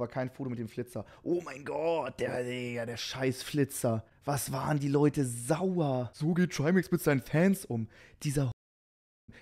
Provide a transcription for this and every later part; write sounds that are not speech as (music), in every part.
aber kein Foto mit dem Flitzer. Oh mein Gott, der, der, der scheiß Flitzer. Was waren die Leute sauer? So geht Trimax mit seinen Fans um. Dieser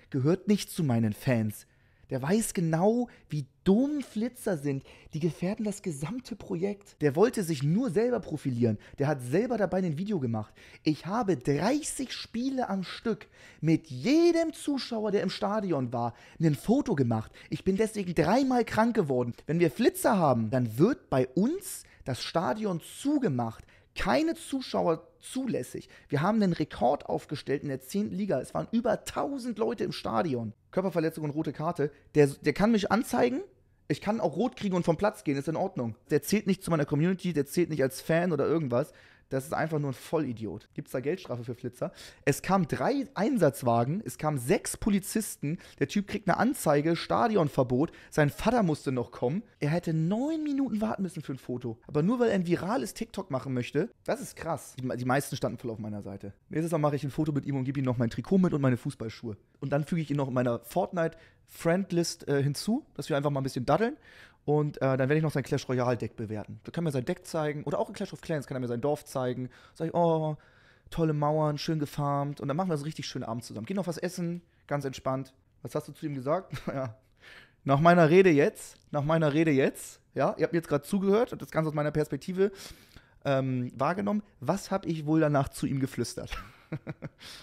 gehört nicht zu meinen Fans. Der weiß genau, wie dumm Flitzer sind. Die gefährden das gesamte Projekt. Der wollte sich nur selber profilieren. Der hat selber dabei ein Video gemacht. Ich habe 30 Spiele am Stück mit jedem Zuschauer, der im Stadion war, ein Foto gemacht. Ich bin deswegen dreimal krank geworden. Wenn wir Flitzer haben, dann wird bei uns das Stadion zugemacht keine Zuschauer zulässig. Wir haben einen Rekord aufgestellt in der 10. Liga. Es waren über 1000 Leute im Stadion. Körperverletzung und rote Karte. Der, der kann mich anzeigen. Ich kann auch rot kriegen und vom Platz gehen. Ist in Ordnung. Der zählt nicht zu meiner Community. Der zählt nicht als Fan oder irgendwas. Das ist einfach nur ein Vollidiot. Gibt es da Geldstrafe für Flitzer? Es kamen drei Einsatzwagen, es kamen sechs Polizisten. Der Typ kriegt eine Anzeige, Stadionverbot. Sein Vater musste noch kommen. Er hätte neun Minuten warten müssen für ein Foto. Aber nur weil er ein virales TikTok machen möchte, das ist krass. Die, die meisten standen voll auf meiner Seite. Nächstes Mal mache ich ein Foto mit ihm und gebe ihm noch mein Trikot mit und meine Fußballschuhe. Und dann füge ich ihn noch in meiner Fortnite Friendlist äh, hinzu, dass wir einfach mal ein bisschen daddeln. Und äh, dann werde ich noch sein Clash Royale Deck bewerten. Da kann mir sein Deck zeigen. Oder auch in Clash of Clans kann er mir sein Dorf zeigen. Sag ich, oh, tolle Mauern, schön gefarmt. Und dann machen wir so richtig schönen Abend zusammen. Geh noch was essen, ganz entspannt. Was hast du zu ihm gesagt? (laughs) ja. Nach meiner Rede jetzt, nach meiner Rede jetzt, ja, ihr habt mir jetzt gerade zugehört und das Ganze aus meiner Perspektive ähm, wahrgenommen. Was habe ich wohl danach zu ihm geflüstert? (laughs)